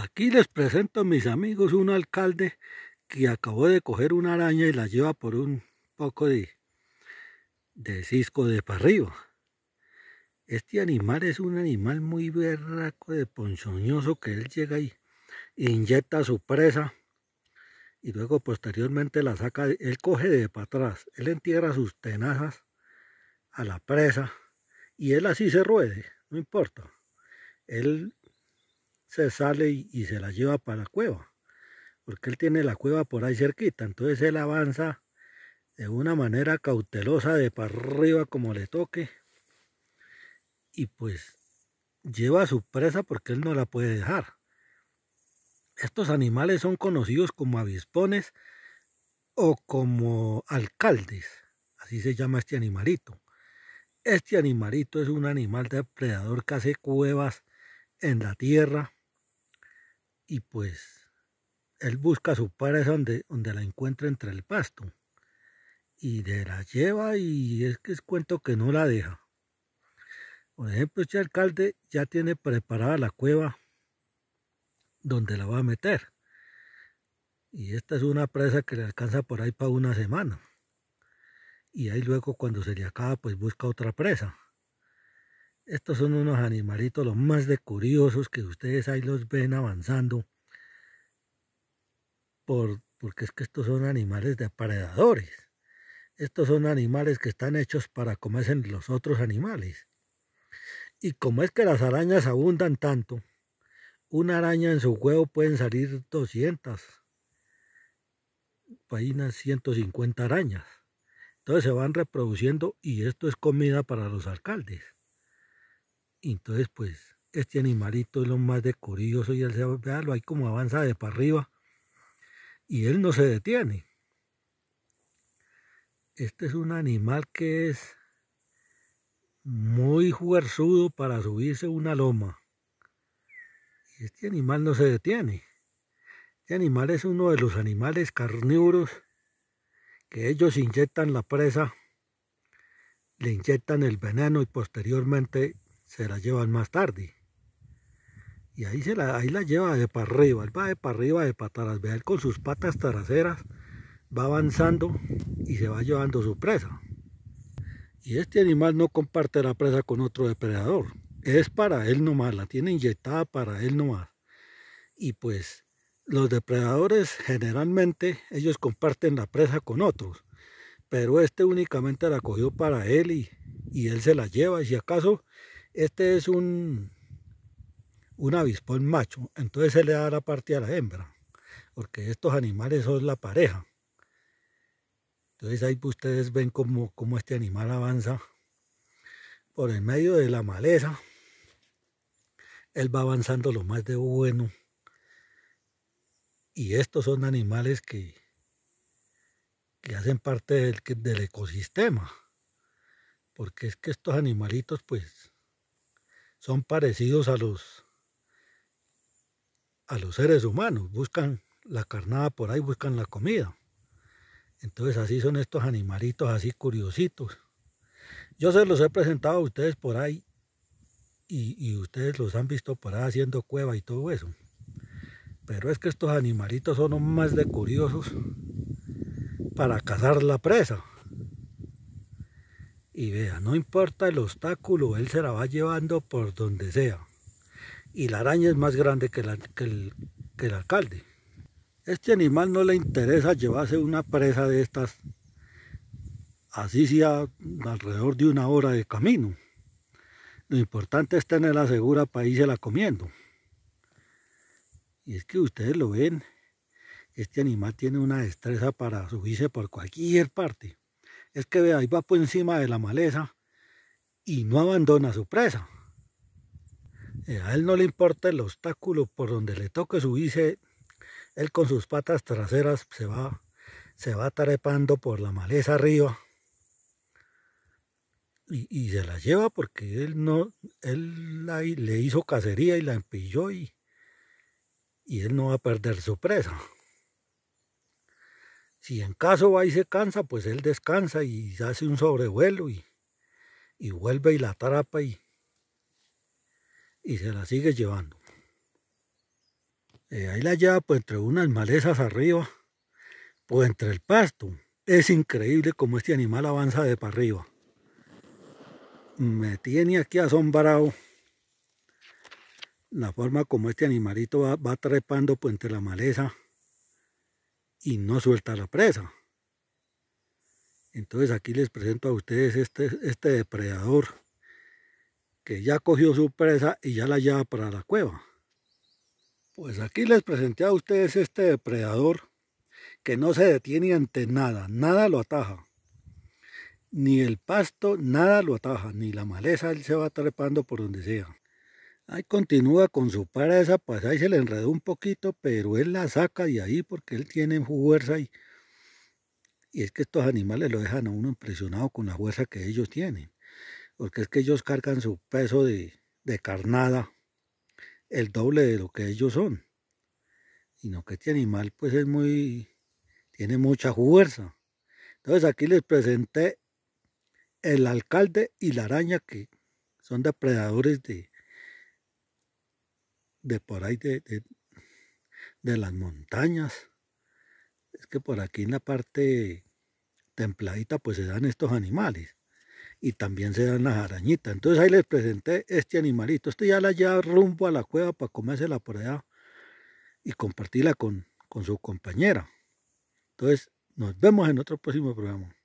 Aquí les presento a mis amigos un alcalde que acabó de coger una araña y la lleva por un poco de, de cisco de para arriba. Este animal es un animal muy berraco de ponzoñoso que él llega y inyecta su presa y luego posteriormente la saca, él coge de para atrás, él entierra sus tenazas a la presa y él así se ruede, no importa. Él se sale y, se la lleva para la cueva, porque él tiene la cueva por ahí cerquita, entonces él avanza de una manera cautelosa de para arriba como le toque y pues lleva a su presa porque él no la puede dejar. Estos animales son conocidos como avispones o como alcaldes, así se llama este animalito. Este animalito es un animal depredador que hace cuevas en la tierra y pues él busca su presa donde, donde la encuentra entre el pasto y de la lleva y es que es cuento que no la deja. Por ejemplo, este alcalde ya tiene preparada la cueva donde la va a meter. Y esta es una presa que le alcanza por ahí para una semana. Y ahí luego cuando se le acaba, pues busca otra presa. Estos son unos animalitos los más de curiosos que ustedes ahí los ven avanzando. porque es que estos son animales depredadores. Estos son animales que están hechos para comerse los otros animales. Y como es que las arañas abundan tanto, una araña en su huevo pueden salir 200, vainas 150 arañas. Entonces se van reproduciendo y esto es comida para los alcaldes entonces, pues, este animalito es lo más curioso y él se lo ahí como avanza de para arriba. Y él no se detiene. Este es un animal que es muy juguersudo para subirse una loma. Y este animal no se detiene. Este animal es uno de los animales carnívoros que ellos inyectan la presa, le inyectan el veneno y posteriormente se la llevan más tarde. Y ahí, se la, lleva de para arriba, él va de para arriba, de pataras, ve vea, él con sus patas traseras va avanzando y se va llevando su presa. Y este animal no comparte la presa con otro depredador, es para él nomás, la tiene inyectada para él nomás. Y pues los depredadores generalmente ellos comparten la presa con otros, pero este únicamente la cogió para él y, y él se la lleva y si acaso este es un, un avispón macho, entonces se le da la parte a la hembra, porque estos animales son la pareja. Entonces ahí ustedes ven cómo, este animal avanza por el medio de la maleza. Él va avanzando lo más de bueno. Y estos son animales que, que hacen parte del, del ecosistema. Porque es que estos animalitos pues son parecidos a los, a los seres humanos, buscan la carnada por ahí, buscan la comida. Entonces así son estos animalitos, así curiositos. Yo se los he presentado a ustedes por ahí y, y, ustedes los han visto por ahí haciendo cueva y todo eso. Pero es que estos animalitos son más de curiosos para cazar la presa. Y vea, no importa el obstáculo, él se la va llevando por donde sea. Y la araña es más grande que, el, alcalde. Este animal no le interesa llevarse una presa de estas, así sea alrededor de una hora de camino. Lo importante es tenerla segura para irse la comiendo. Y es que ustedes lo ven, este animal tiene una destreza para subirse por cualquier parte es que ahí va por encima de la maleza y no abandona su presa. Eh, a él no le importa el obstáculo por donde le toque subirse, él con sus patas traseras se va, se va trepando por la maleza arriba y, se la lleva porque él no, le hizo cacería y la empilló y, y él no va a perder su presa. Si en caso va y se cansa, pues él descansa y hace un sobrevuelo y, vuelve y la atrapa y, se la sigue llevando. Eh, ahí la lleva pues entre unas malezas arriba, pues entre el pasto. Es increíble como este animal avanza de para arriba. Me tiene aquí asombrado la forma como este animalito va, va trepando pues entre la maleza y no suelta la presa. Entonces aquí les presento a ustedes este, este depredador que ya cogió su presa y ya la lleva para la cueva. Pues aquí les presenté a ustedes este depredador que no se detiene ante nada, nada lo ataja. Ni el pasto, nada lo ataja, ni la maleza, él se va trepando por donde sea. Ahí continúa con su para esa pasada y se le enredó un poquito, pero él la saca de ahí porque él tiene fuerza y, y es que estos animales lo dejan a uno impresionado con la fuerza que ellos tienen. Porque es que ellos cargan su peso de, de carnada el doble de lo que ellos son. Y no que este animal pues es muy, tiene mucha fuerza. Entonces aquí les presenté el alcalde y la araña que son depredadores de, de por ahí de, las montañas. Es que por aquí en la parte templadita pues se dan estos animales y también se dan las arañitas. Entonces ahí les presenté este animalito. Este ya la lleva rumbo a la cueva para la por allá y compartirla con, con su compañera. Entonces nos vemos en otro próximo programa.